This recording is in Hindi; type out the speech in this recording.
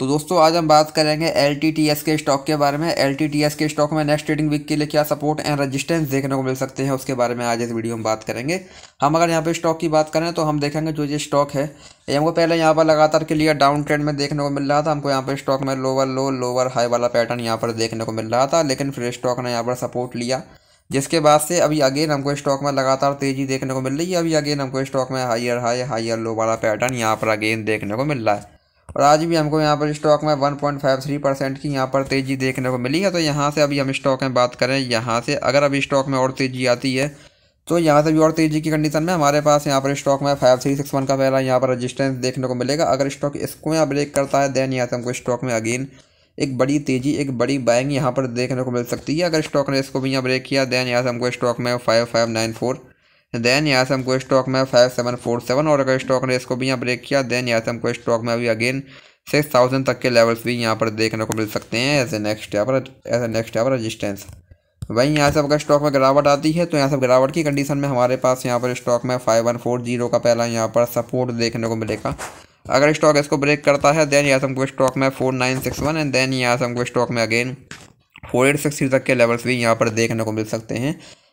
तो दोस्तों आज हम बात करेंगे एल के स्टॉक के बारे में एल के स्टॉक में नेक्स्ट ट्रेडिंग वीक के लिए क्या सपोर्ट एंड रेजिस्टेंस देखने को मिल सकते हैं उसके बारे में आज इस वीडियो में बात करेंगे हम अगर यहाँ पे स्टॉक की बात करें तो हम देखेंगे जो ये स्टॉक है ये हमको पहले यहाँ पर लगातार के लिए डाउन ट्रेंड में देखने को मिल रहा था हमको यहाँ पर स्टॉक में लोअर लो लोअर हाई वाला पैटर्न यहाँ पर देखने को मिल रहा था लेकिन फिर स्टॉक ने यहाँ पर सपोर्ट लिया जिसके बाद से अभी अगेन हमको स्टॉक में लगातार तेज़ी देखने को मिल रही है अभी अगेन हमको स्टॉक में हायर हाई हायर लो वाला पैटर्न यहाँ पर अगेन देखने को मिल रहा है और आज भी हमको यहाँ पर स्टॉक में 1.53 परसेंट की यहाँ पर तेज़ी देखने को मिली है तो यहाँ से अभी हम स्टॉक में बात करें यहाँ से अगर अभी स्टॉक में और तेज़ी आती है तो यहाँ से भी और तेज़ी की कंडीशन में हमारे पास यहाँ पर स्टॉक में फाइव थ्री सिक्स वन का पहला यहाँ पर रजिस्टेंस देखने को मिलेगा अगर स्टॉक इसको यहाँ ब्रेक करता है दैन यहाँ से हमको स्टॉक में अगेन एक बड़ी तेज़ी एक बड़ी बाइंग यहाँ पर देखने को मिल सकती है अगर स्टॉक ने इसको भी यहाँ ब्रेक किया दैन यहाँ से हमको स्टॉक में five five nine four then यहाँ से हमको स्टॉक में फाइव सेवन फोर सेवन और अगर स्टॉक ने इसको भी यहाँ ब्रेक किया देन यहाँ से हमको स्टॉक में अभी अगेन सिक्स थाउजेंड तक के लेवल्स भी यहाँ पर देखने को मिल सकते हैं एज ए नेक्स्ट यहाँ पर एज ए नेक्स्ट यहाँ पर रजिस्टेंस वहीं यहाँ से अगर स्टॉक में गिरावट आती है तो यहाँ से गिरावट की कंडीशन में हमारे पास यहाँ पर स्टॉक में फाइव वन फोर जीरो का पहला यहाँ पर सपोर्ट देखने को मिलेगा अगर स्टॉक इसको ब्रेक करता है देन यहाँ से हमको स्टॉक में four nine six one and then यहाँ से हमको स्टॉक में again four eight six three तक के लेवल्स भी यहाँ पर देखने को मिल सकते हैं